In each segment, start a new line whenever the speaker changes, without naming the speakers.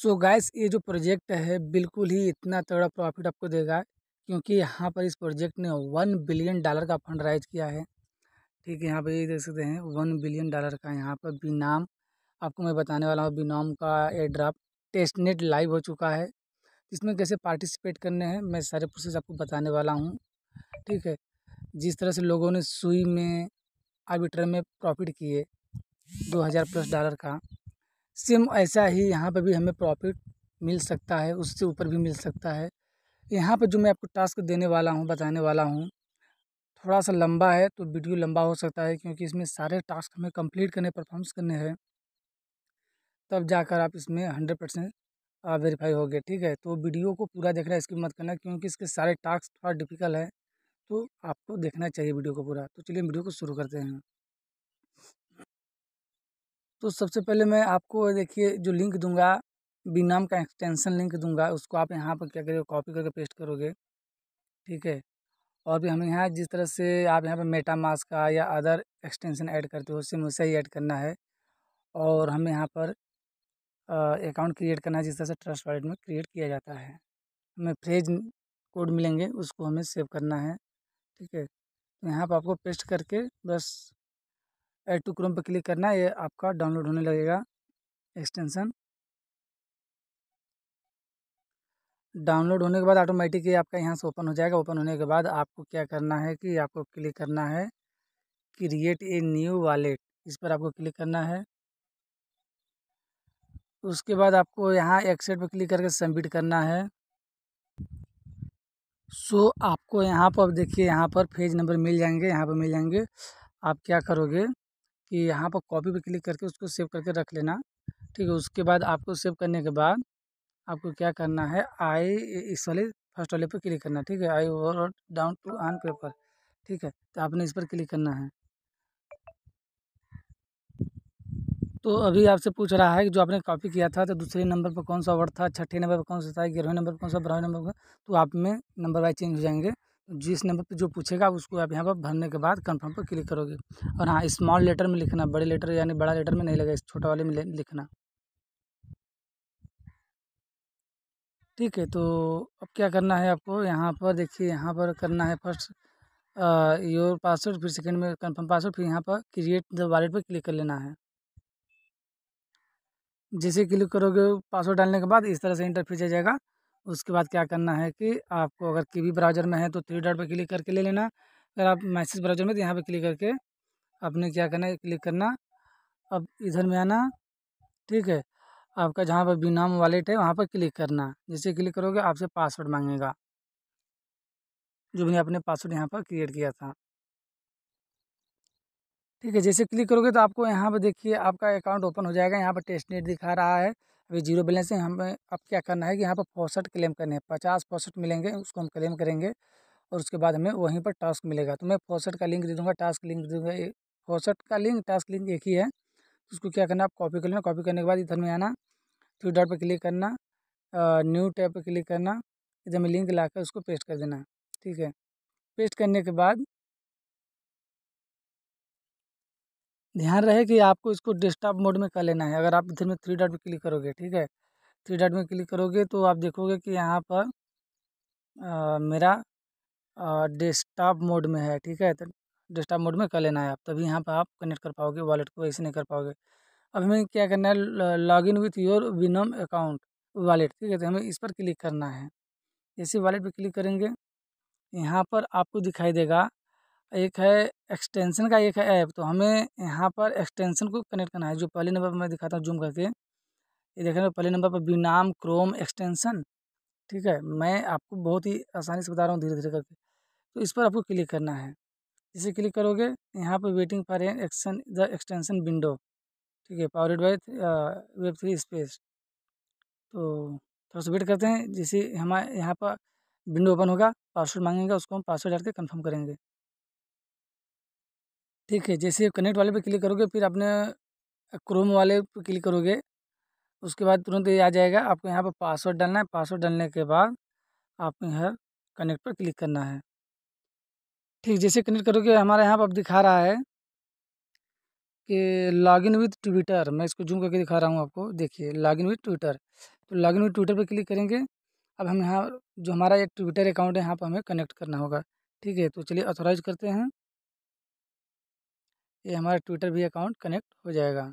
सो gas ये जो project है बिल्कुल ही इतना तगड़ा प्रॉफिट आपको देगा क्योंकि यहाँ पर इस प्रोजेक्ट ने वन बिलियन डॉलर का फंड राइज किया है ठीक है यहाँ पर ये देख सकते हैं वन बिलियन डॉलर का यहाँ पर बीनाम आपको मैं बताने वाला हूँ बीनाम का air draft test net live हो चुका है इसमें कैसे पार्टिसिपेट करने हैं मैं सारे प्रोसेस आपको बताने वाला हूँ ठीक है जिस तरह से लोगों ने सुई में आर्बिटर में प्रॉफिट किए हज़ार प्लस डॉलर का सेम ऐसा ही यहाँ पर भी हमें प्रॉफिट मिल सकता है उससे ऊपर भी मिल सकता है यहाँ पर जो मैं आपको टास्क देने वाला हूँ बताने वाला हूँ थोड़ा सा लंबा है तो वीडियो लंबा हो सकता है क्योंकि इसमें सारे टास्क हमें कंप्लीट करने परफॉर्मेंस करने हैं तब जाकर आप इसमें हंड्रेड परसेंट वेरीफाई हो गए ठीक है तो वीडियो को पूरा देखना इसकी मत करना क्योंकि इसके सारे टास्क थोड़ा डिफिकल्ट है तो आपको देखना चाहिए वीडियो को पूरा तो चलिए वीडियो को शुरू करते हैं तो सबसे पहले मैं आपको देखिए जो लिंक दूंगा नाम का एक्सटेंसन लिंक दूंगा उसको आप यहाँ पर क्या करोगे कॉपी करके पेस्ट करोगे ठीक है और भी हमें यहाँ जिस तरह से आप यहाँ पर मेटा मास का या अदर एक्सटेंशन ऐड करते हो उससे वैसे ही ऐड करना है और हमें यहाँ पर अकाउंट क्रिएट करना है जिस तरह से ट्रस्ट वॉलेट में क्रिएट किया जाता है हमें फ्रेज कोड मिलेंगे उसको हमें सेव करना है ठीक है तो यहाँ पर आपको पेस्ट करके बस
एड टू क्रोम पर क्लिक करना है ये आपका डाउनलोड होने लगेगा एक्सटेंसन डाउनलोड होने के बाद ऑटोमेटिक ये
आपका यहाँ से ओपन हो जाएगा ओपन होने के बाद आपको क्या करना है कि आपको क्लिक करना है क्रिएट ए न्यू वॉलेट इस पर आपको क्लिक करना है उसके बाद आपको यहाँ एक्सेट पर क्लिक करके सबमिट करना है सो आपको यहाँ पर देखिए यहाँ पर फेज नंबर मिल जाएंगे यहाँ पर मिल जाएंगे आप क्या करोगे कि यहाँ पर कॉपी पर क्लिक करके उसको सेव करके रख लेना ठीक है उसके बाद आपको सेव करने के बाद आपको क्या करना है आई इस वाले फर्स्ट वाले पर क्लिक करना ठीक है आई ओवर डाउन टू आन पेपर ठीक है तो आपने इस पर क्लिक करना है तो अभी आपसे पूछ रहा है कि जो आपने कॉपी किया था तो दूसरे नंबर पर कौन सा वर्ड था छठे नंबर पर कौन सा था ग्यारहवें नंबर पर कौन सा बारहवें नंबर पर तो आप में नंबर वाइज चेंज हो जाएंगे जिस नंबर पे जो पूछेगा उसको आप यहाँ पर भरने के बाद कंफर्म पर क्लिक करोगे और हाँ स्मॉल लेटर में लिखना बड़े लेटर यानी बड़ा लेटर में नहीं लगेगा इस छोटा वाले में लिखना ठीक है तो अब क्या करना है आपको यहाँ पर देखिए यहाँ पर करना है फर्स्ट योर पासवर्ड फिर सेकंड में कंफर्म पासवर्ड फिर यहाँ पर क्रिएट द वॉलेट पर क्लिक कर लेना है जैसे क्लिक करोगे पासवर्ड डालने के बाद इस तरह से इंटरफेस आ जाएगा उसके बाद क्या करना है कि आपको अगर कीवी ब्राउज़र में है तो थ्री डॉट पर क्लिक करके ले लेना अगर आप मैसेज ब्राउज़र में तो यहाँ पर क्लिक करके आपने क्या करना है क्लिक करना अब इधर में आना ठीक है आपका जहाँ पर नाम वॉलेट है वहाँ पर क्लिक करना जैसे क्लिक करोगे आपसे पासवर्ड मांगेगा जो मैंने अपने पासवर्ड यहाँ पर क्रिएट किया था ठीक है जैसे क्लिक करोगे तो आपको यहाँ पर देखिए आपका अकाउंट ओपन हो जाएगा यहाँ पर टेस्ट नेट दिखा रहा है अभी जीरो बैलेंस है हमें अब क्या करना है कि यहाँ पर फौसठ क्लेम करने हैं पचास फौसठ मिलेंगे उसको हम क्लेम करेंगे और उसके बाद हमें वहीं पर टास्क मिलेगा तो मैं फौसठ का लिंक दे दूँगा टास्क लिंक दे दूँगा फौसठ का लिंक टास्क लिंक एक ही है तो उसको क्या करना आप कॉपी कर लेना कॉपी करने के बाद इधर में आना थ्री डॉट पर क्लिक करना न्यू टैब पर क्लिक करना इधर में लिंक ला कर उसको
पेस्ट कर देना ठीक है पेस्ट करने के बाद ध्यान रहे कि आपको इसको डेस्कटॉप मोड में कर लेना है अगर आप इधर में थ्री डॉट में क्लिक
करोगे ठीक है थ्री डॉट में क्लिक करोगे तो आप देखोगे कि यहाँ पर आ, मेरा डेस्कटॉप मोड में है ठीक है तो डेस्कटॉप मोड में कर लेना है आप तभी यहाँ पर आप कनेक्ट कर पाओगे वॉलेट को ऐसे नहीं कर पाओगे अब हमें क्या करना है log in with your Venom account wallet ठीक है तो हमें इस पर क्लिक करना है जैसे वॉलेट पर क्लिक करेंगे यहाँ पर आपको दिखाई देगा एक है एक्सटेंसन का एक है ऐप तो हमें यहाँ पर एक्सटेंसन को कनेक्ट करना है जो पहले नंबर पर मैं दिखाता हूँ जूम करके ये देखें तो पहले नंबर पर बीनाम क्रोम एक्सटेंसन ठीक है मैं आपको बहुत ही आसानी से बता रहा हूँ धीरे धीरे करके तो इस पर आपको क्लिक करना है इसे क्लिक करोगे यहाँ पर waiting for an action the extension window ठीक है power by web three space तो थोड़ा सा वेट करते हैं जैसे हमारे यहाँ पर विंडो ओपन होगा पासवर्ड मांगेंगे उसको हम पासवर्ड डाल के कन्फर्म करेंगे ठीक है जैसे कनेक्ट वाले पे क्लिक करोगे फिर आपने क्रोम वाले पे क्लिक करोगे उसके बाद तुरंत ये आ जाएगा आपको यहाँ पर पासवर्ड डालना है पासवर्ड डालने के बाद आपको यहाँ कनेक्ट पर क्लिक करना है ठीक जैसे कनेक्ट करोगे हमारे यहाँ पर अब दिखा रहा है कि लॉग इन विथ ट्विटर मैं इसको जूम करके दिखा रहा हूँ आपको देखिए लॉग इन विथ ट्विटर तो लॉग इन विथ ट्विटर पर क्लिक करेंगे अब हम यहाँ जो हमारा एक ट्विटर
अकाउंट है यहाँ पर हमें कनेक्ट करना होगा ठीक है तो चलिए ऑथोराइज करते हैं ये हमारा ट्विटर भी अकाउंट कनेक्ट हो जाएगा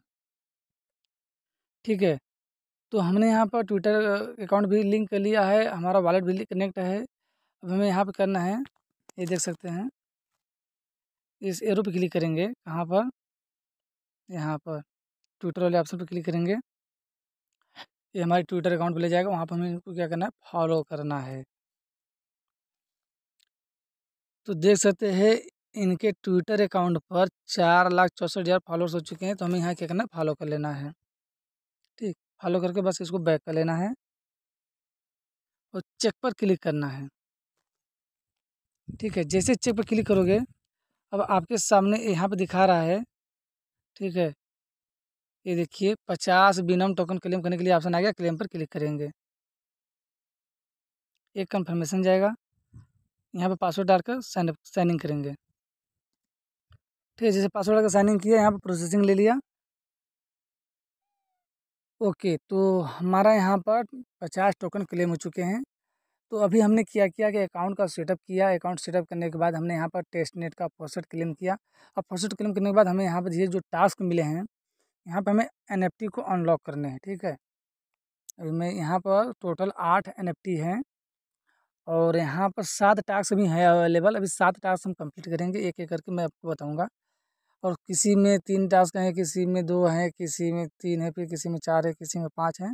ठीक है
तो हमने यहाँ पर ट्विटर अकाउंट भी लिंक कर लिया है हमारा वॉलेट भी कनेक्ट है
अब हमें यहाँ पर करना है ये देख सकते हैं इस एरो पर क्लिक करेंगे कहाँ पर यहाँ पर ट्विटर वाले ऑप्शन पर क्लिक करेंगे
ये हमारे ट्विटर अकाउंट पर ले जाएगा वहाँ पर हमें इनको क्या करना है फॉलो करना है तो देख सकते हैं इनके ट्विटर अकाउंट पर चार लाख चौंसठ हज़ार फॉलोअर्स हो चुके हैं तो हमें यहाँ क्या करना है फॉलो कर लेना है ठीक फॉलो करके बस इसको बैक कर लेना है और चेक पर क्लिक करना है ठीक है जैसे चेक पर क्लिक करोगे अब आपके सामने यहाँ पर दिखा रहा है ठीक है ये देखिए पचास बिनम टोकन क्लेम करने के लिए ऑप्शन आ गया क्लेम पर क्लिक करेंगे एक कंफर्मेशन जाएगा यहाँ पर पासवर्ड डालकर साइन साइन इन करेंगे ठीक है जैसे पासवर्ड का साइन इन किया यहाँ पर प्रोसेसिंग ले लिया ओके तो हमारा यहाँ पर पचास टोकन क्लेम हो चुके हैं तो अभी हमने किया किया कि अकाउंट का सेटअप किया अकाउंट सेटअप करने के बाद हमने यहाँ पर टेस्ट नेट का फॉसेट क्लेम किया अब फॉसेट क्लेम करने के बाद हमें यहाँ पर ये जो टास्क मिले हैं यहाँ पर हमें एन को अनलॉक करने हैं ठीक है अभी मैं यहाँ पर टोटल आठ एन हैं और यहाँ पर सात टास्क भी हैं अवेलेबल अभी सात टास्क हम कंप्लीट करेंगे एक एक करके मैं आपको बताऊँगा और किसी में तीन टास्क हैं किसी में दो हैं किसी में तीन है फिर किसी में चार है किसी में पाँच हैं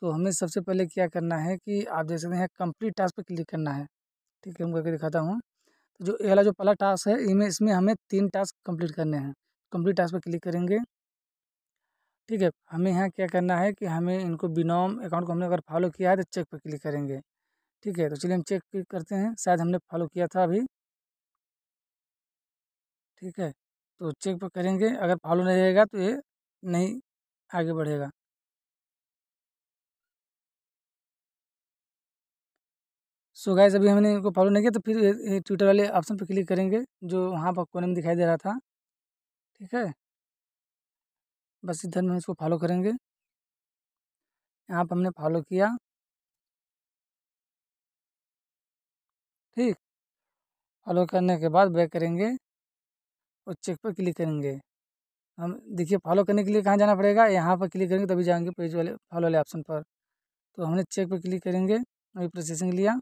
तो हमें सबसे पहले क्या करना है कि आप देख सकते हैं कंप्लीट टास्क पर क्लिक करना है ठीक है हम करके दिखाता हूँ तो जो अगला जो पहला टास्क है इसमें इसमें हमें तीन टास्क कंप्लीट करने हैं कंप्लीट टास्क पर क्लिक करेंगे ठीक है हमें यहाँ क्या करना है कि हमें इनको बिनॉम अकाउंट को हमने अगर फॉलो किया है तो चेक पर क्लिक करेंगे ठीक है तो चलिए हम चेक
करते हैं शायद हमने फॉलो किया था अभी ठीक है तो चेक पर करेंगे अगर फॉलो नहीं रहेगा तो ये नहीं आगे बढ़ेगा सो गाइज अभी हमने इनको फॉलो नहीं किया तो फिर ट्विटर वाले ऑप्शन पर क्लिक करेंगे जो वहाँ पर कोने में दिखाई दे रहा था ठीक है बस इधर में इसको फॉलो करेंगे यहाँ पर हमने फॉलो किया ठीक फॉलो करने के बाद बैक करेंगे और चेक पर
क्लिक करेंगे हम देखिए फॉलो करने के लिए कहाँ जाना पड़ेगा यहाँ पर क्लिक करेंगे तभी जाएंगे पेज वाले
फॉलो वाले ऑप्शन पर तो हमने चेक पर क्लिक करेंगे अभी प्रोसेसिंग लिया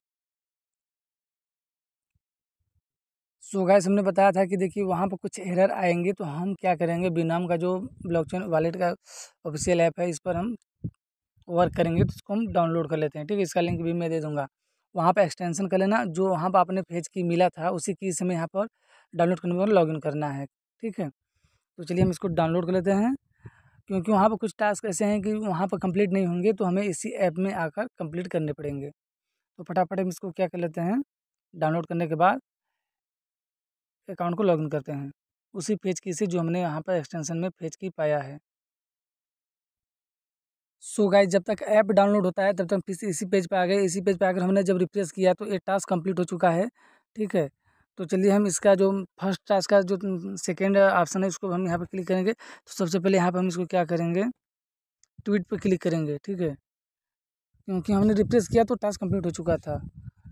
सो गाइस हमने बताया था कि देखिए वहाँ पर कुछ एरर आएंगे
तो हम क्या करेंगे बिनाम का जो ब्लॉकचेन वॉलेट का ऑफिशियल ऐप है इस पर हम वर्क करेंगे तो उसको हम डाउनलोड कर लेते हैं ठीक है इसका लिंक भी मैं दे दूँगा वहाँ पर एक्सटेंशन कर लेना जो वहाँ पर आपने फेज की मिला था उसी की समय यहाँ पर डाउनलोड करने के बाद लॉगिन करना है ठीक है तो चलिए हम इसको डाउनलोड कर लेते हैं क्योंकि वहाँ पर कुछ टास्क ऐसे हैं कि वहाँ पर कंप्लीट नहीं होंगे तो हमें इसी ऐप में आकर कंप्लीट करने पड़ेंगे तो फटाफट हम इसको क्या कर लेते हैं
डाउनलोड करने के बाद अकाउंट को लॉगिन करते हैं उसी पेज की से जो हमने यहाँ पर एक्सटेंशन में पेज की पाया है
सो so गाइज जब तक ऐप डाउनलोड होता है तब तक इसी पेज पर आ गए इसी पेज पर आकर हमने जब रिफ्रेश किया तो ये टास्क कंप्लीट हो चुका है ठीक है तो चलिए हम इसका जो फर्स्ट टास्क का जो सेकेंड ऑप्शन है उसको हम यहाँ पर क्लिक करेंगे तो सबसे पहले यहाँ पर हम इसको क्या करेंगे ट्वीट पर क्लिक करेंगे ठीक है क्योंकि हमने रिप्लेस किया तो टास्क कंप्लीट हो चुका था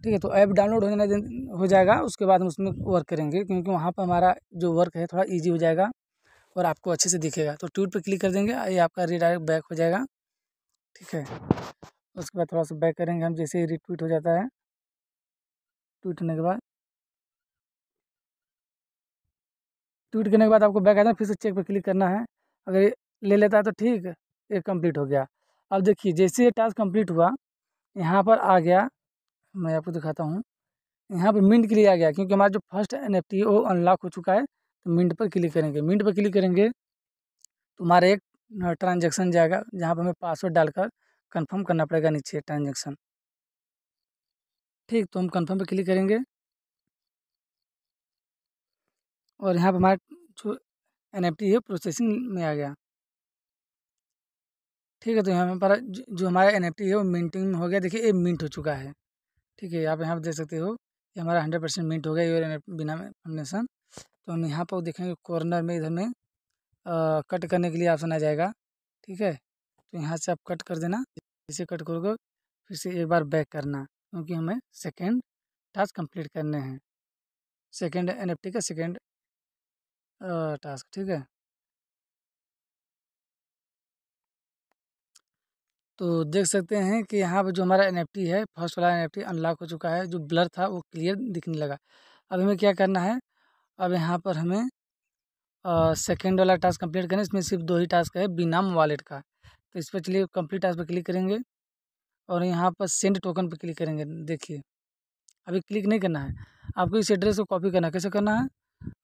ठीक है तो ऐप डाउनलोड हो जाने हो जाएगा उसके बाद हम उसमें वर्क करेंगे क्योंकि वहाँ पर हमारा जो वर्क है थोड़ा ईजी हो जाएगा और आपको अच्छे से दिखेगा तो ट्वीट पर क्लिक कर देंगे ये आपका रिडायरेक्ट बैक हो जाएगा
ठीक है उसके बाद थोड़ा सा बैक करेंगे हम जैसे ही रिट्वीट हो जाता है ट्वीट होने के बाद ट्वीट करने के बाद
आपको बैक आ जाए फिर से चेक पर क्लिक करना है अगर ले लेता है तो ठीक ये कंप्लीट हो गया अब देखिए जैसे ये टास्क कंप्लीट हुआ यहाँ पर आ गया मैं आपको दिखाता हूँ यहाँ पर मिंट के लिए आ गया क्योंकि हमारा जो फर्स्ट एन एफ टी वो अनलॉक हो चुका है तो मिंट पर क्लिक करेंगे मिंट पर क्लिक करेंगे तो हमारा एक ट्रांजेक्शन जाएगा जहाँ पर हमें पासवर्ड डालकर कंफर्म करना पड़ेगा नीचे ट्रांजेक्शन ठीक तो हम कंफर्म पर
क्लिक करेंगे और यहाँ पर हमारा जो एन है प्रोसेसिंग में आ गया ठीक है तो यहाँ
पर जो हमारा एन है वो मिनटिंग में हो गया देखिए ये मिनट हो चुका है ठीक है आप यहाँ पर देख सकते हो ये हमारा हंड्रेड परसेंट मिनट हो गया योर बिना फाउंडेशन तो हम यहाँ पर देखेंगे कॉर्नर में इधर में आ, कट करने के लिए ऑप्शन आ जाएगा ठीक है तो यहाँ से आप कट कर देना जैसे कट करोगे फिर से एक बार बैक करना क्योंकि हमें सेकेंड
टास्क कंप्लीट करने हैं सेकेंड एन का सेकेंड टास्क ठीक है तो देख सकते हैं कि यहाँ पर जो हमारा एन है फर्स्ट वाला एन अनलॉक हो चुका है जो ब्लर
था वो क्लियर दिखने लगा अब हमें क्या करना है अब यहाँ पर हमें सेकेंड वाला टास्क कंप्लीट करना है इसमें सिर्फ दो ही टास्क है बिनाम वॉलेट का तो इस पर चलिए कंप्लीट टास्क पर क्लिक करेंगे और यहाँ पर सेंड टोकन पर क्लिक करेंगे देखिए अभी क्लिक नहीं करना है आपको इस एड्रेस को कॉपी करना कैसे करना है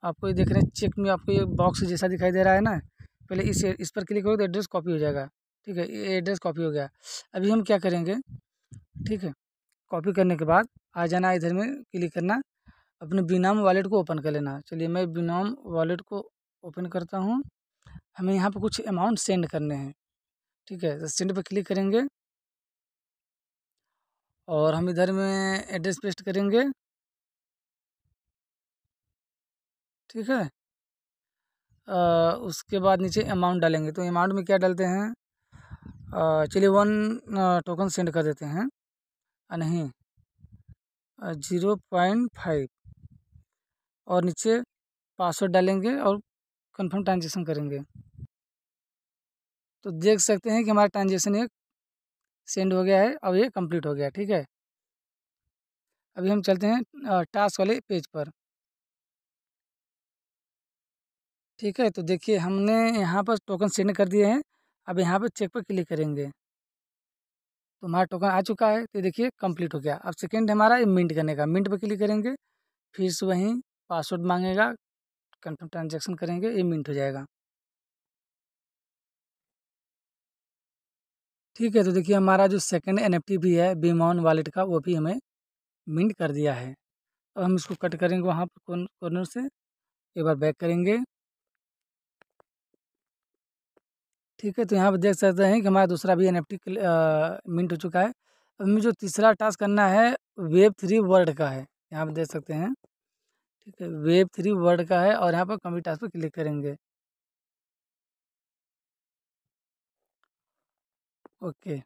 आपको ये देख रहे हैं चेक में आपको ये बॉक्स जैसा दिखाई दे रहा है ना पहले इस इस पर क्लिक करो तो एड्रेस कॉपी हो जाएगा ठीक है ये एड्रेस कॉपी हो गया अभी हम क्या करेंगे ठीक है कॉपी करने के बाद आ जाना इधर में क्लिक करना अपने बिनाम वॉलेट को ओपन कर लेना चलिए मैं बिनाम वॉलेट को ओपन करता हूँ हमें यहाँ पर कुछ अमाउंट सेंड करने हैं ठीक है तो सेंड पर क्लिक
करेंगे और हम इधर में एड्रेस पेस्ट करेंगे ठीक है आ, उसके बाद नीचे अमाउंट डालेंगे तो अमाउंट में क्या डालते हैं
चलिए वन टोकन सेंड कर देते हैं आ, नहीं जीरो पॉइंट फाइव और नीचे पासवर्ड डालेंगे और
कंफर्म ट्रांजेक्शन करेंगे तो देख सकते हैं कि हमारा ट्रांजेक्शन एक सेंड हो गया है अब ये कंप्लीट हो गया ठीक है अभी हम चलते हैं टास्क वाले पेज पर
ठीक है तो देखिए हमने यहाँ पर टोकन सेंड कर दिए हैं अब यहाँ पर चेक पर क्लिक करेंगे तो हमारा टोकन आ चुका है तो देखिए कंप्लीट हो गया अब सेकेंड हमारा ये मिंट करने का मिंट
पर क्लिक करेंगे फिर से वहीं पासवर्ड मांगेगा कंफर्म ट्रांजेक्शन करेंगे ये मिंट हो जाएगा ठीक है तो देखिए हमारा जो सेकेंड एन भी है बीमॉन वॉलेट का वो भी हमें मिंट कर दिया
है अब हम इसको कट करेंगे वहाँ पर कॉर्नर से एक बार बैक करेंगे ठीक है तो यहाँ पर देख सकते हैं कि हमारा दूसरा भी एन एफ टी मिंट हो चुका है अब हमें जो तीसरा टास्क करना है वेब थ्री वर्ल्ड का है
यहाँ पर देख सकते हैं ठीक है वेब थ्री वर्ल्ड का है और यहाँ पर कम्प्लीट टास्क पर क्लिक करेंगे ओके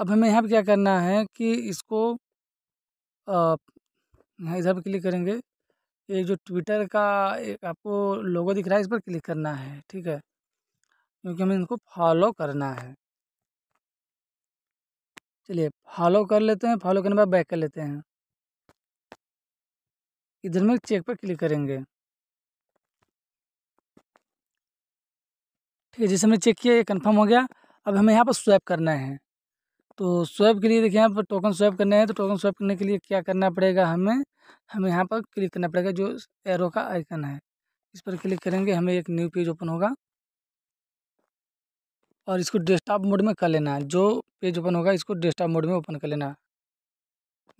अब हमें यहाँ पर क्या करना है कि इसको
यहाँ इधर पर क्लिक करेंगे ये जो ट्विटर का एक आपको लोगो दिख रहा है इस पर क्लिक करना है ठीक है क्योंकि हमें इनको फॉलो करना है
चलिए फॉलो कर लेते हैं फॉलो करने के बाद बैक कर लेते हैं इधर में चेक पर क्लिक करेंगे ठीक है जैसे हमने चेक किया ये कंफर्म हो गया अब हमें यहाँ पर
स्वैप करना है तो स्वैप के लिए देखिए यहाँ पर टोकन स्वैप करना है तो टोकन स्वैप करने के लिए क्या करना पड़ेगा हमें हमें यहाँ पर क्लिक करना पड़ेगा जो एरो का आइकन है इस पर क्लिक करेंगे हमें एक न्यू पेज ओपन होगा और इसको डेस्कटॉप मोड में कर लेना है जो पेज ओपन होगा इसको डेस्कटॉप मोड में ओपन कर लेना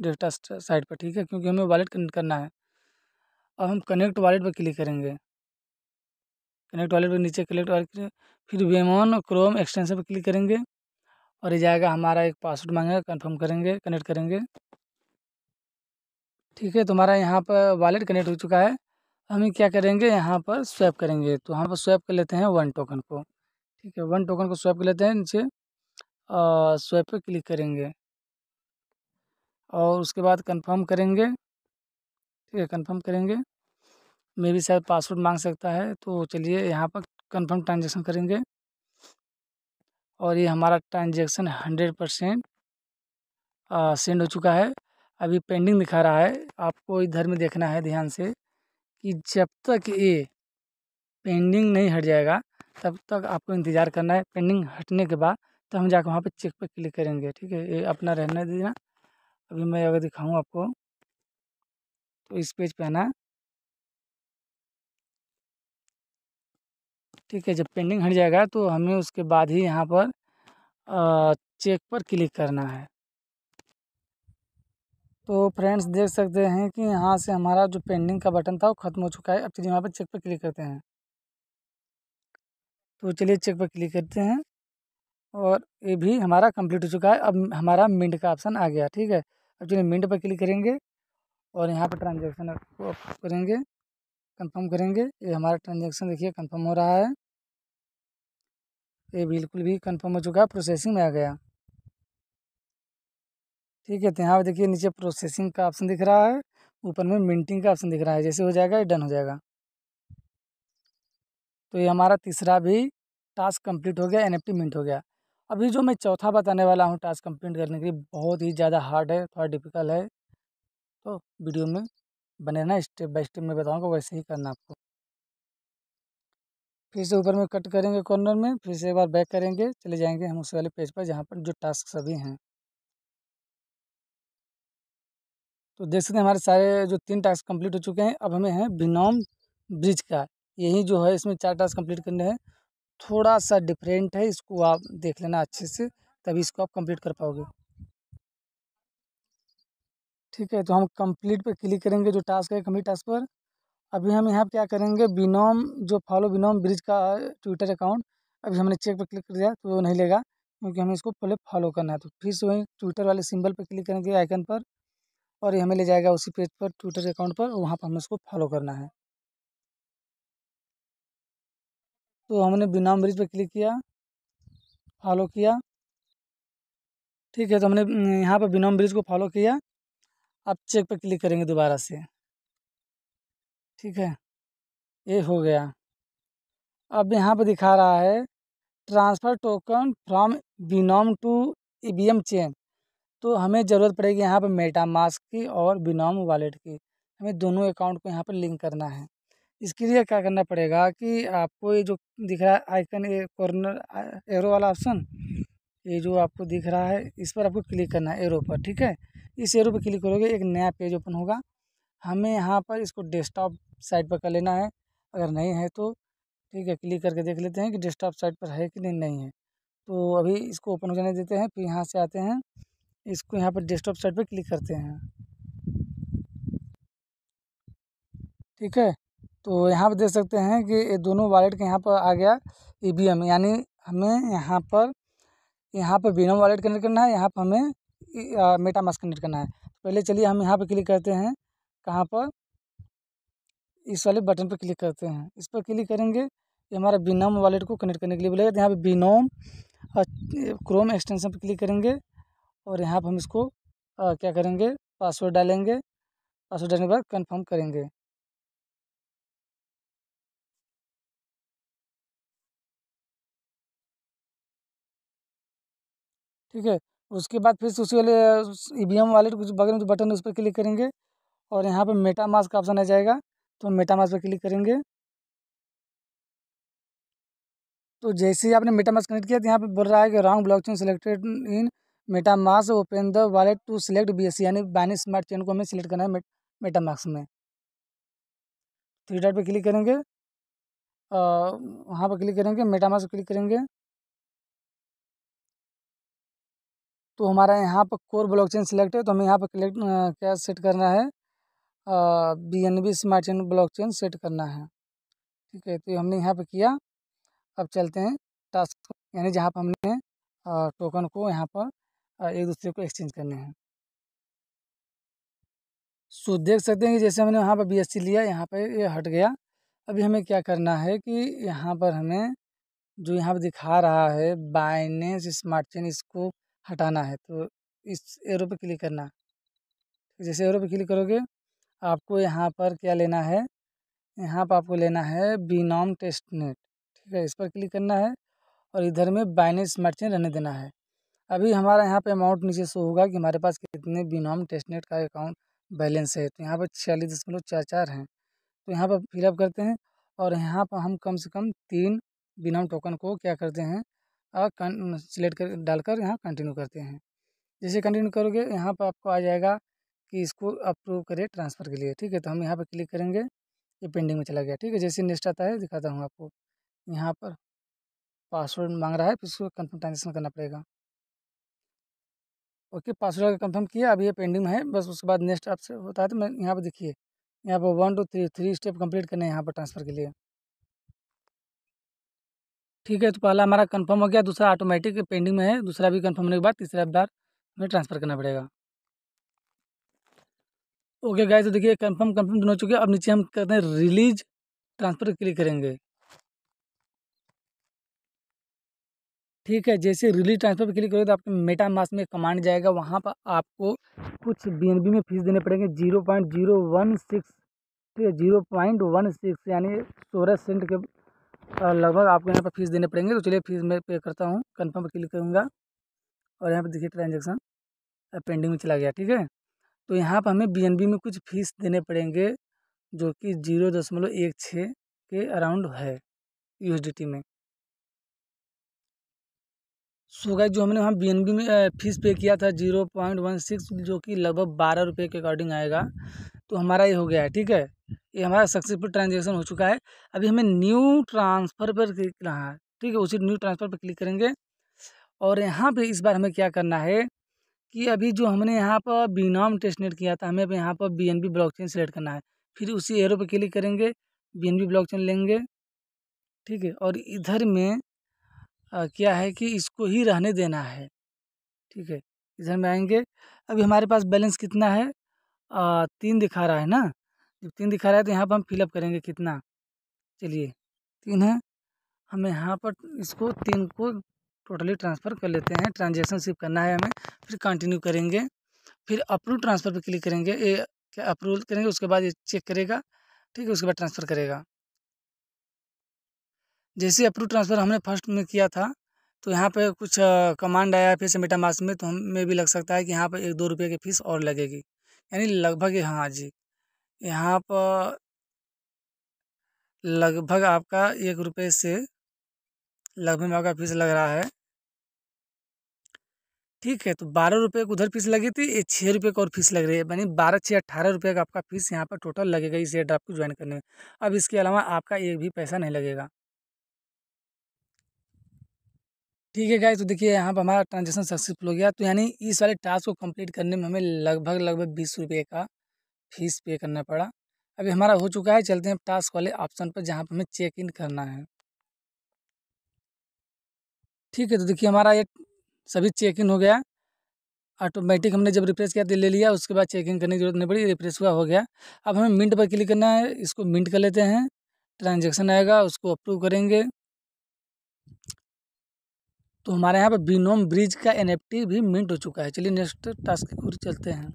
डेटा साइड पर ठीक है क्योंकि हमें वॉलेट कनेक्ट करना है अब हम कनेक्ट वॉलेट पर क्लिक करेंगे कनेक्ट वॉलेट पर नीचे कनेक्ट वॉलेट फिर वेमोन क्रोम एक्सटेंशन पर क्लिक करेंगे और ये जाएगा हमारा एक पासवर्ड मांगेगा कन्फर्म करेंगे कनेक्ट करेंगे ठीक है तुम्हारा तो यहाँ पर वॉलेट कनेक्ट हो चुका है हम क्या करेंगे यहाँ पर स्वैप करेंगे तो यहाँ पर स्वैप कर लेते हैं वन टोकन को ठीक है वन टोकन को स्वैप कर लेते हैं नीचे स्वैप पे क्लिक करेंगे और उसके बाद कंफर्म करेंगे ठीक है कंफर्म करेंगे मे भी शायद पासवर्ड मांग सकता है तो चलिए यहाँ पर कंफर्म ट्रांजेक्शन करेंगे और ये हमारा ट्रांजेक्शन हंड्रेड परसेंट सेंड हो चुका है अभी पेंडिंग दिखा रहा है आपको इधर में देखना है ध्यान से कि जब तक ये पेंडिंग नहीं हट जाएगा तब तक आपको इंतज़ार करना है पेंडिंग हटने के बाद तो
हम जाकर वहाँ पर चेक पर क्लिक करेंगे ठीक है ये अपना रहने देना अभी मैं अगर दिखाऊँ आपको तो इस पेज पे आना ठीक है जब पेंडिंग हट जाएगा तो हमें उसके बाद ही यहाँ पर
चेक पर क्लिक करना है तो फ्रेंड्स देख सकते हैं कि यहाँ से हमारा जो पेंडिंग का बटन था वो ख़त्म हो चुका है अब चलिए यहाँ पर चेक पर क्लिक करते हैं तो चलिए चेक पर क्लिक करते हैं और ये भी हमारा कंप्लीट हो चुका है अब हमारा मिंट का ऑप्शन आ गया ठीक है अब चलिए मिंट पर क्लिक करेंगे और यहाँ पर ट्रांजेक्शन को करेंगे कंफर्म करेंगे ये हमारा ट्रांजेक्शन देखिए कंफर्म हो रहा है ये बिल्कुल भी कंफर्म हो चुका है प्रोसेसिंग में आ गया ठीक है तो यहाँ पर देखिए नीचे प्रोसेसिंग का ऑप्शन दिख रहा है ऊपर में मिंटिंग का ऑप्शन दिख रहा है जैसे हो जाएगा ये डन हो जाएगा तो ये हमारा तीसरा भी टास्क कंप्लीट हो गया एन मिंट हो गया अभी जो मैं चौथा बताने वाला हूँ टास्क कंप्लीट करने के लिए बहुत ही ज़्यादा हार्ड है थोड़ा डिफिकल्ट है तो वीडियो में बने रहना स्टेप बाय स्टेप मैं बताऊँगा वैसे ही करना आपको
फिर से ऊपर में कट करेंगे कॉर्नर में फिर से एक बार बैक करेंगे चले जाएंगे हम उस वाले पेज पर जहाँ पर जो टास्क सभी हैं
तो देख सकते हैं हमारे सारे जो तीन टास्क कंप्लीट हो चुके हैं अब हमें हैं बिनोम ब्रिज का यही जो है इसमें चार टास्क कंप्लीट करने हैं थोड़ा सा डिफरेंट है इसको आप देख लेना अच्छे से तभी इसको आप कंप्लीट कर पाओगे ठीक है तो हम कंप्लीट पे क्लिक करेंगे जो टास्क है कंप्लीट टास्क पर अभी हम यहाँ क्या करेंगे बिनोम जो फॉलो बिनोम ब्रिज का ट्विटर अकाउंट अभी हमने चेक पर क्लिक कर दिया तो वो नहीं लेगा क्योंकि हमें इसको पहले फॉलो करना है तो फिर से वहीं ट्विटर वाले सिंबल पर क्लिक करेंगे आइकन पर और ये हमें
ले जाएगा उसी पेज पर ट्विटर अकाउंट पर वहाँ पर हमें इसको फॉलो करना है तो हमने बिनाम ब्रिज पर क्लिक किया फॉलो किया ठीक है तो हमने हम्म, यहाँ पर बिनाम ब्रिज को फॉलो किया आप चेक पर क्लिक करेंगे दोबारा से ठीक है ये हो गया
अब यहाँ पर दिखा रहा है transfer token from Venom to E chain तो हमें ज़रूरत पड़ेगी यहाँ पर मेटा मास्क की और बिनोम वॉलेट की हमें दोनों अकाउंट को यहाँ पर लिंक करना है इसके लिए क्या करना पड़ेगा कि आपको ये जो दिख रहा है आइकन ये कॉर्नर एरो वाला ऑप्शन ये जो आपको दिख रहा है इस पर आपको क्लिक करना है एरो पर ठीक है इस एरो पर क्लिक करोगे एक नया पेज ओपन होगा हमें यहाँ पर इसको डेस्कटॉप साइट पर कर लेना है अगर नहीं है तो ठीक है क्लिक करके देख लेते हैं कि डेस्कटॉप साइट पर है कि नहीं नहीं है तो अभी इसको ओपन हो जाने देते हैं फिर यहाँ से आते हैं इसको यहाँ पर डेस्कटॉप साइट पर क्लिक करते हैं ठीक है तो यहाँ पर देख सकते हैं कि ये दोनों वॉलेट के यहाँ पर आ गया ई वी एम यानी हमें यहाँ पर यहाँ पर बिनम वॉलेट कनेक्ट करना है यहाँ पर हमें मेटा मास्क कनेक्ट करना है तो पहले चलिए हम यहाँ पर क्लिक करते हैं कहाँ पर इस वाले बटन पर क्लिक करते हैं इस पर क्लिक करेंगे ये हमारा बिनोम वॉलेट को कनेक्ट करने के लिए बोलेगा तो यहाँ पर बिनोम
क्रोम एक्सटेंशन पर क्लिक करेंगे और यहाँ पर हम इसको आ, क्या करेंगे पासवर्ड डालेंगे पासवर्ड डालने के बाद कन्फर्म करेंगे ठीक है उसके बाद फिर से उसी वाले ई वी एम वाले बगल में जो बटन है उस पर क्लिक करेंगे और यहाँ पर मेटा मास्क का ऑप्शन आ जाएगा तो मेटा मास्क पर क्लिक करेंगे तो जैसे ही आपने मेटा मास्क कनेक्ट किया तो यहाँ पे बोल रहा है कि wrong blockchain
selected in MetaMask open the wallet to select B S यानी बाइनेंस स्मार्ट चेन को हमें
सिलेक्ट करना है मेटा मास्क में थ्री डॉट पर क्लिक करेंगे वहाँ पर क्लिक करेंगे मेटा मास्क क्लिक करेंगे तो हमारा यहाँ पर कोर ब्लॉकचेन सिलेक्ट है तो हमें यहाँ पर कलेक्ट क्या सेट
करना है B N B smart chain blockchain set करना है ठीक है
तो हमने यहाँ पर किया अब चलते हैं टास्क यानी जहाँ पर हमने टोकन को यहाँ पर एक दूसरे को एक्सचेंज करने हैं
सो देख सकते हैं कि जैसे हमने वहाँ पर बी एस सी लिया यहाँ पर ये यह हट गया अभी हमें क्या करना है कि यहाँ पर हमें जो यहाँ पर दिखा रहा है बाइनेंस स्मार्ट चेन इसको हटाना है तो इस एरो पे क्लिक करना जैसे एरो पे क्लिक करोगे आपको यहाँ पर क्या लेना है यहाँ पर आपको लेना है नॉम टेस्ट नेट ठीक है इस पर क्लिक करना है और इधर में बाइनेंस मर्चेंट रहने देना है अभी हमारा यहाँ पे अमाउंट नीचे शो होगा कि हमारे पास कितने टेस्ट टेस्टनेट का अकाउंट बैलेंस है तो यहाँ पर छियालीस दशमलव चार चार हैं तो यहाँ पर फिलअप करते हैं और यहाँ पर हम कम से कम तीन बिनॉम टोकन को क्या करते हैं और सिलेक्ट कर डालकर यहाँ कंटिन्यू करते हैं जैसे कंटिन्यू करोगे यहाँ पर आपको आ जाएगा कि इसको अप्रूव करिए ट्रांसफ़र के लिए ठीक है तो हम यहाँ पर क्लिक करेंगे ये पेंडिंग में चला गया ठीक है जैसे नेक्स्ट आता है दिखाता हूँ आपको यहाँ पर पासवर्ड मांग रहा है फिर उसको कन्फर्म ट्रांजेक्शन करना पड़ेगा ओके पासवर्ड अगर कन्फर्म किया अभी ये पेंडिंग में है बस उसके बाद नेक्स्ट आपसे होता है तो मैं यहाँ पर देखिए यहाँ पर one two three three step complete करने हैं यहाँ पर ट्रांसफ़र के लिए ठीक है तो पहला हमारा कंफर्म हो गया दूसरा ऑटोमेटिक पेंडिंग में है दूसरा भी कंफर्म होने के बाद तीसरा बार हमें ट्रांसफ़र करना पड़ेगा ओके गाइस तो देखिए कंफर्म कंफर्म दोनों हो चुके हैं अब नीचे हम करते हैं रिलीज ट्रांसफ़र क्लिक करेंगे ठीक है जैसे रिलीज ट्रांसफर पर क्लिक करोगे तो आपके मेटा मास में कमांड जाएगा वहाँ पर आपको कुछ बीएनबी में फीस देने पड़ेंगे zero point zero one six ठीक है जीरो पॉइंट वन सिक्स यानी सोलह सेंट के लगभग आपको यहाँ पर फीस देने पड़ेंगे तो चलिए फीस मैं पे करता हूँ कन्फर्म पर क्लिक करूँगा और यहाँ पर देखिए ट्रांजेक्शन पेंडिंग में चला गया ठीक है तो यहाँ पर हमें बी
में कुछ फीस देने पड़ेंगे जो कि जीरो दशमलव एक छः के अराउंड है यूएसडीटी में सो गए जो हमने
वहाँ बी में फीस पे किया था जीरो पॉइंट वन सिक्स जो कि लगभग बारह रुपये के अकॉर्डिंग आएगा तो हमारा ये हो गया है ठीक है ये हमारा सक्सेसफुल ट्रांजेक्शन हो चुका है अभी हमें न्यू ट्रांसफ़र पर क्लिक करना है ठीक है उसी न्यू ट्रांसफ़र पर क्लिक करेंगे और यहाँ पे इस बार हमें क्या करना है कि अभी जो हमने यहाँ पर बीनाम टेस्टनेट किया था हमें यहाँ पर B N B blockchain select करना है फिर उसी एरो पर क्लिक करेंगे B N B blockchain लेंगे ठीक है और इधर में आ, क्या है कि इसको ही रहने देना है ठीक है इधर में आएंगे अभी हमारे पास बैलेंस कितना है तीन दिखा रहा है ना जब तीन दिखा रहा है तो यहाँ पर हम फिलअप करेंगे कितना चलिए तीन है हम यहाँ पर इसको तीन को टोटली ट्रांसफ़र कर लेते हैं ट्रांजेक्शन सिर्फ करना है हमें फिर कंटिन्यू करेंगे फिर अप्रूव ट्रांसफ़र पर क्लिक करेंगे ए क्या अप्रूवल करेंगे उसके बाद ये चेक करेगा ठीक है उसके बाद ट्रांसफ़र करेगा जैसे अप्रूव ट्रांसफ़र हमने फर्स्ट में किया था तो यहाँ पे कुछ कमांड आया फिर से मेटा मास में तो हमें भी लग सकता है कि यहाँ पर एक दो रुपये की फ़ीस और लगेगी यानी लगभग हाँ जी यहाँ पर लगभग आपका एक रुपये से लगभग आपका फीस लग रहा है ठीक है तो बारह रुपये की उधर फीस लगी थी ये छः रुपये का और फीस लग रही है यानी बारह छः अट्ठारह रुपये का आपका फीस यहाँ पर टोटल लगेगा इस एयर ड्राफ्ट को ज्वाइन करने में अब इसके अलावा आपका एक भी पैसा नहीं लगेगा ठीक है गाइस तो देखिए यहाँ पर हमारा ट्रांजेक्शन सक्सेसफुल हो गया तो यानी इस वाले टास्क को कंप्लीट करने में हमें लगभग लगभग बीस रुपये का फीस पे करना पड़ा अभी हमारा हो चुका है चलते हैं टास्क वाले ऑप्शन पर जहाँ पर हमें चेक इन करना है ठीक है तो देखिए हमारा ये सभी चेक इन हो गया ऑटोमेटिक हमने जब रिफ्रेश किया तो ले लिया उसके बाद चेक इन करने की जरूरत नहीं पड़ी रिफ्रेश हुआ हो गया अब हमें मिंट पर क्लिक करना है इसको मिंट कर लेते हैं ट्रांजेक्शन आएगा उसको अप्रूव करेंगे तो हमारे यहाँ पर बिनोम ब्रिज का एन भी मिंट हो चुका है चलिए नेक्स्ट टास्क की ओर चलते हैं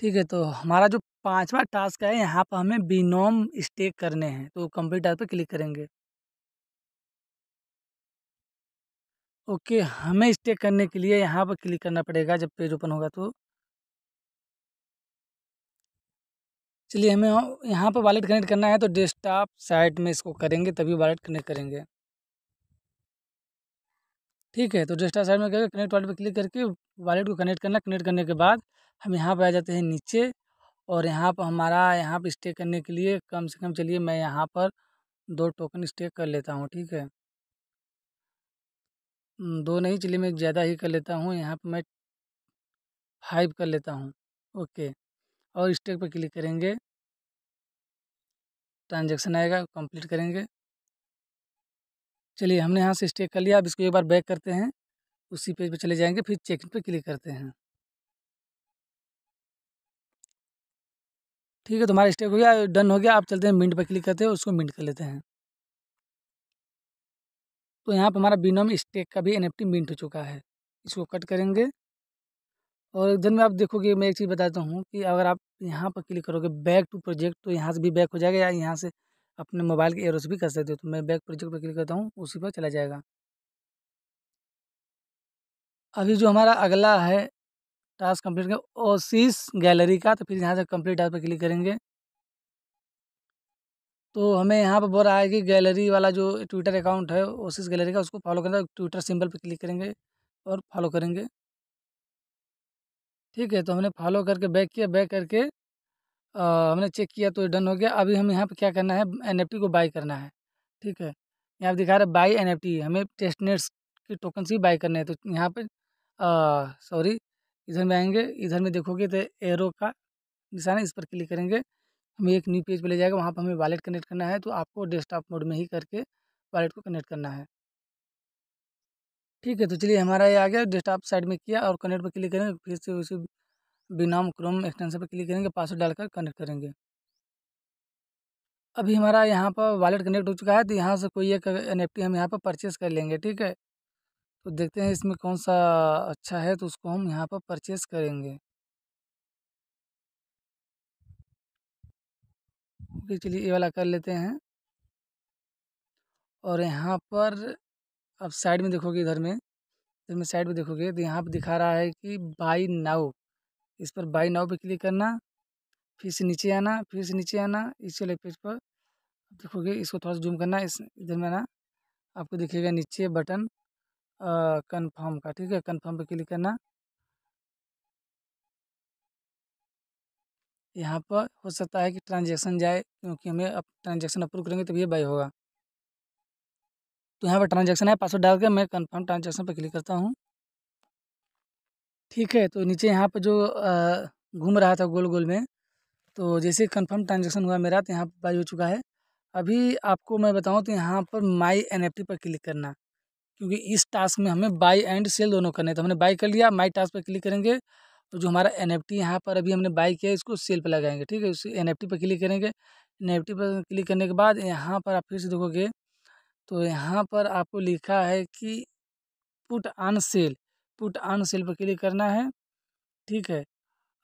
ठीक है तो हमारा जो पांचवा टास्क है यहाँ पर हमें बिनोम स्टेक करने हैं तो कंप्लीट टास्क पर क्लिक करेंगे ओके हमें स्टेक करने के लिए यहाँ पर क्लिक करना पड़ेगा जब पेज ओपन होगा तो
चलिए हमें यहाँ पर वॉलेट कनेक्ट करना है तो डेस्कटॉप साइट में इसको करेंगे तभी वॉलेट कनेक्ट करेंगे
ठीक है तो डेस्टा साइड में क्या कनेक्ट वालेट पर क्लिक करके वालेट को कनेक्ट करना कनेक्ट करने के बाद हम यहाँ पर आ जाते हैं नीचे और यहाँ पर हमारा यहाँ पर स्टे करने के लिए कम से कम चलिए मैं यहाँ पर दो टोकन स्टे कर लेता हूँ ठीक है
दो नहीं चलिए मैं ज़्यादा ही कर लेता हूँ यहाँ पर मैं फाइव कर लेता हूँ ओके और स्टेक पर क्लिक करेंगे ट्रांजेक्शन आएगा कंप्लीट करेंगे चलिए हमने यहाँ से स्टे कर लिया अब इसको एक बार
बैक करते हैं उसी पेज पे चले जाएंगे फिर चेक पे क्लिक करते हैं
ठीक है तो हमारा हो गया डन हो गया आप चलते हैं मिंट पर क्लिक करते हैं उसको मिंट कर लेते हैं तो यहाँ पर हमारा बिनोम स्टेक का
भी एन एफ मिंट हो चुका है इसको कट करेंगे और दिन में आप देखोगे मैं एक चीज़ बताता हूँ कि अगर आप यहाँ पर क्लिक करोगे बैक टू प्रोजेक्ट तो यहाँ से भी बैक हो जाएगा या यहाँ से अपने मोबाइल के एरो से भी कर सकते हो तो मैं बैक प्रोजेक्ट पर क्लिक करता हूँ उसी पर चला जाएगा
अभी जो हमारा अगला है टास्क कंप्लीट कर ओसिस गैलरी का तो फिर यहाँ से कंप्लीट टास्क पर क्लिक करेंगे
तो हमें यहाँ पर बोल रहा है कि गैलरी वाला जो ट्विटर अकाउंट है ओसिस गैलरी का उसको फॉलो करना ट्विटर सिंबल पर क्लिक करेंगे और फॉलो करेंगे ठीक है तो हमने फॉलो करके बैक किया बैक करके हमने चेक किया तो डन हो गया अभी हम यहाँ पर क्या करना है एन को बाई करना है ठीक है यहाँ पर दिखा रहे बाई एन हमें टेस्ट नेट्स के टोकन से बाई करने हैं तो यहाँ पर सॉरी इधर में आएंगे इधर में देखोगे तो एरो का निशान है इस पर क्लिक करेंगे हमें एक न्यू पेज पर ले जाएगा वहाँ पर हमें वॉलेट कनेक्ट करना है तो आपको डेस्कटॉप मोड में ही करके वॉलेट को कनेक्ट करना है ठीक है तो चलिए हमारा ये आ गया डेस्कटॉप साइड में किया और कनेक्ट पर क्लिक करेंगे फिर से उसे बिनाम क्रोम एक्सटेंशन पर क्लिक करेंगे पासवर्ड डालकर कनेक्ट करेंगे अभी हमारा यहाँ पर वॉलेट कनेक्ट हो चुका है तो यहाँ से कोई एक एन हम यहाँ पर परचेस कर लेंगे ठीक है
तो देखते हैं इसमें कौन सा अच्छा है तो उसको हम यहाँ पर परचेस करेंगे ओके चलिए ये वाला कर लेते हैं और यहाँ पर आप साइड में देखोगे इधर
में इधर में साइड में देखोगे तो यहाँ पर दिखा रहा है कि बाई नाउ इस पर बाई नाव पर क्लिक करना फिर से नीचे आना फिर से नीचे आना इस वाले पेज पर देखोगे इसको थोड़ा सा जूम करना इस इधर में आना आपको दिखेगा नीचे बटन कन्फर्म का ठीक है कन्फर्म पर क्लिक करना यहाँ पर हो सकता है कि ट्रांजेक्शन जाए क्योंकि हमें अब ट्रांजेक्शन अप्रूव करेंगे तभी बाई होगा तो यहाँ पर ट्रांजेक्शन है पासवर्ड डाल के मैं कन्फर्म ट्रांजेक्शन पर क्लिक करता हूँ ठीक है तो नीचे यहाँ पर जो घूम रहा था गोल गोल में तो जैसे कंफर्म ट्रांजेक्शन हुआ मेरा तो यहाँ पर बाई हो चुका है अभी आपको मैं बताऊँ तो यहाँ पर माई एन पर क्लिक करना क्योंकि इस टास्क में हमें बाई एंड सेल दोनों करने तो हमने बाई कर लिया माई टास्क पर क्लिक करेंगे तो जो हमारा एन एफ टी यहाँ पर अभी हमने बाई किया है इसको सेल पर लगाएंगे ठीक है उसी एन एफ टी पर क्लिक करेंगे एन एफ टी पर क्लिक करने के बाद यहाँ पर आप फिर से देखोगे तो यहाँ पर आपको लिखा है कि put on sale put on sale पर क्लिक करना है ठीक है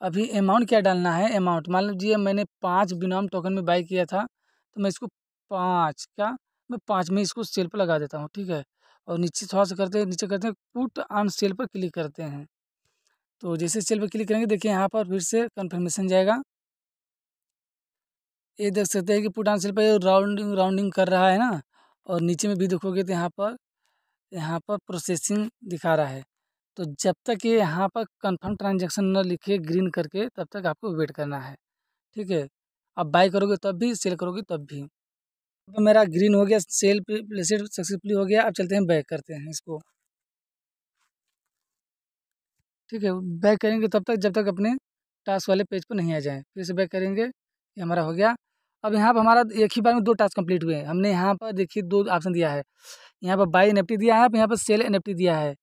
अभी अमाउंट क्या डालना है अमाउंट मान लीजिए मैंने पाँच बिनाम टोकन में बाई किया था तो मैं इसको पाँच का मैं पाँच में इसको सेल पर लगा देता हूँ ठीक है और नीचे थोड़ा सा करते हैं नीचे करते हैं पुट ऑन सेल पर क्लिक करते हैं तो जैसे सेल पर क्लिक करेंगे देखिए यहाँ पर फिर से कन्फर्मेशन जाएगा ये देख सकते हैं कि पुट ऑन सेल पर राउंडिंग राउंडिंग कर रहा है ना और नीचे में भी देखोगे तो यहाँ पर यहाँ पर प्रोसेसिंग दिखा रहा है तो जब तक ये यहाँ पर कंफर्म ट्रांजेक्शन न लिखे ग्रीन करके तब तक आपको वेट करना है ठीक है आप बाई करोगे तब भी सेल करोगे तब भी तो मेरा ग्रीन हो गया सेल प्लेसेड सक्सेसफुली हो गया अब चलते हैं बैक करते हैं इसको ठीक है बैक करेंगे तब तक जब तक अपने टास्क वाले पेज पर नहीं आ जाए फिर से बैक करेंगे ये हमारा हो गया अब यहाँ पर हमारा एक ही बार में दो टास्क कंप्लीट हुए हैं हमने यहाँ पर देखिए दो ऑप्शन दिया है यहाँ पर बाई एन दिया है यहाँ पर सेल एन दिया है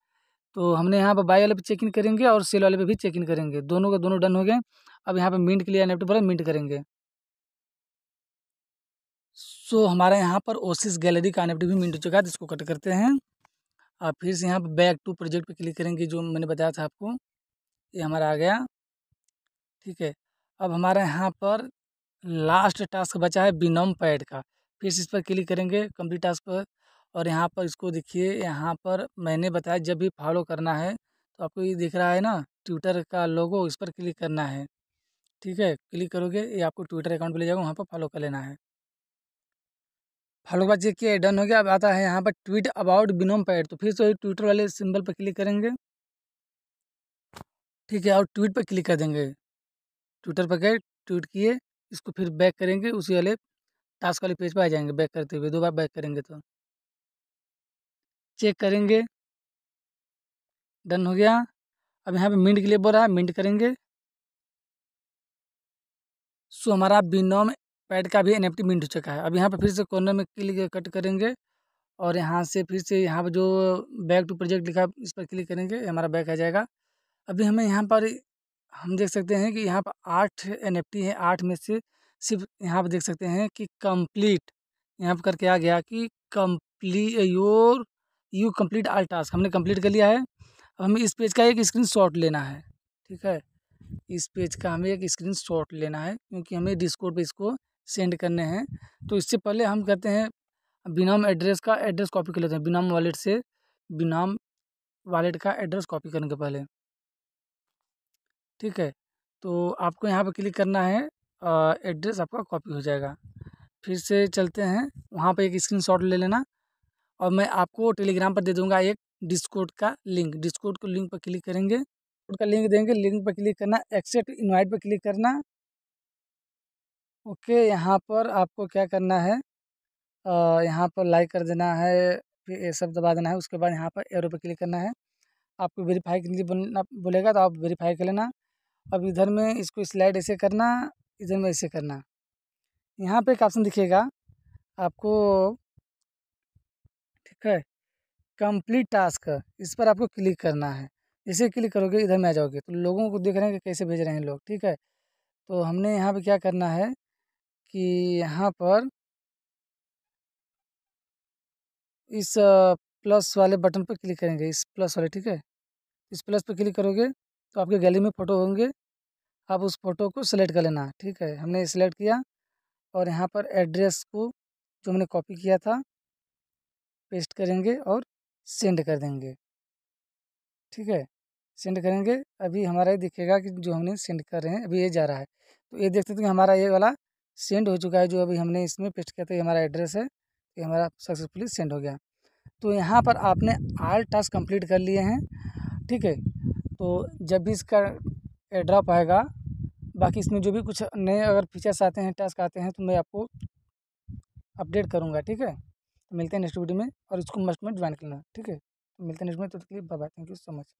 तो हमने यहाँ पर बाई वाले पे चेक इन करेंगे और सेल वाले पे भी चेक इन करेंगे दोनों का दोनों डन हो गए अब यहाँ पे मिंट के लिए एनएफटी पर मिंट करेंगे सो so, हमारा यहाँ पर ओसिस गैलरी का एनएफटी भी मिंट हो चुका है जिसको कट करते हैं और फिर से यहाँ पर बैक टू प्रोजेक्ट पे क्लिक करेंगे जो मैंने बताया था आपको ये हमारा आ गया ठीक है अब हमारे यहाँ पर लास्ट टास्क बचा है बिनम पैड का फिर इस पर क्लिक करेंगे कंप्लीट टास्क पर और यहाँ पर इसको देखिए यहाँ पर मैंने बताया जब भी फॉलो करना है तो आपको ये दिख रहा है ना ट्विटर का लोगो इस पर क्लिक करना है ठीक है क्लिक करोगे ये आपको ट्विटर अकाउंट पर ले जाएगा वहाँ पर फॉलो कर लेना है फॉलो बात देखिए किया डन हो गया अब आता है यहाँ पर ट्वीट अबाउट बिनोम पैड तो फिर से ट्विटर वाले सिंबल पर क्लिक करेंगे ठीक है और ट्वीट पर क्लिक कर देंगे ट्विटर पर गए ट्वीट किए इसको फिर बैक करेंगे उसी वाले टास्क वाले पेज
पर आ जाएंगे बैक करते हुए दो बार बैक करेंगे तो चेक करेंगे डन हो गया अब यहाँ पे मिंट के लिए बोल रहा है मिंट करेंगे सो हमारा बिनोम पैड का भी एन मिंट हो चुका है अब यहाँ
पे फिर से कॉर्नर में क्लिक कट करेंगे और यहाँ से फिर से यहाँ पर जो बैक टू प्रोजेक्ट लिखा इस पर क्लिक करेंगे हमारा बैक आ जाएगा अभी हमें यहाँ पर हम देख सकते हैं कि यहाँ पर आठ एन एफ टी है आठ में से सिर्फ यहाँ पर देख सकते हैं कि कंप्लीट यहाँ पर करके आ गया कि complete your you complete all task हमने कंप्लीट कर लिया है अब हमें इस पेज का एक स्क्रीन शॉट लेना है ठीक है इस पेज का हमें एक स्क्रीन शॉट लेना है क्योंकि हमें डिस्कोड पर इसको सेंड करने हैं तो इससे पहले हम कहते हैं बिनाम एड्रेस का एड्रेस कॉपी कर लेते हैं बिनाम वॉलेट से बिनाम वॉलेट का एड्रेस कॉपी करने के पहले ठीक है तो आपको यहाँ पर क्लिक करना है एड्रेस आपका कॉपी हो जाएगा फिर से चलते हैं वहाँ पर एक स्क्रीन ले लेना और मैं आपको टेलीग्राम पर दे दूंगा एक डिस्कोड का लिंक डिस्कोड को लिंक पर क्लिक करेंगे उनका लिंक देंगे लिंक पर क्लिक करना एक्सेप्ट इनवाइट पर क्लिक करना ओके यहाँ पर आपको क्या करना है यहाँ पर लाइक कर देना है फिर ये सब दबा देना है उसके बाद यहाँ पर एरो पर क्लिक करना है आपको वेरीफाई के लिए बोलना बोलेगा तो आप वेरीफाई कर लेना अब इधर में इसको स्लाइड ऐसे करना इधर में ऐसे करना यहाँ पे एक ऑप्शन दिखेगा आपको है कंप्लीट टास्क इस पर आपको क्लिक करना है जैसे क्लिक करोगे इधर में आ जाओगे तो लोगों को देख रहे हैं कि कैसे भेज रहे हैं लोग
ठीक है तो हमने यहाँ पे क्या करना है कि यहाँ पर इस प्लस वाले बटन पर क्लिक करेंगे
इस प्लस वाले ठीक है इस प्लस पर क्लिक करोगे तो आपके गैलरी में फ़ोटो होंगे आप उस फोटो को सिलेक्ट कर लेना ठीक है हमने सेलेक्ट किया और यहाँ पर एड्रेस को जो हमने कॉपी किया था पेस्ट करेंगे और
सेंड कर देंगे
ठीक है सेंड करेंगे अभी हमारा ये दिखेगा कि जो हमने सेंड कर रहे हैं अभी ये जा रहा है तो ये देखते थे कि हमारा ये वाला सेंड हो चुका है जो अभी हमने इसमें पेस्ट किया था ये हमारा एड्रेस है ये हमारा सक्सेसफुली सेंड हो गया तो यहाँ पर आपने आल टास्क कंप्लीट कर लिए हैं ठीक है तो जब भी इसका एड्रॉप आएगा बाकी इसमें जो भी कुछ नए अगर फीचर्स आते हैं टास्क आते हैं तो मैं आपको
अपडेट करूँगा ठीक है मिलते हैं नेक्स्ट वीडियो में और इसको मस्ट में ज्वाइन करना ठीक है मिलते हैं नेक्स्ट में तो bye bye thank you so much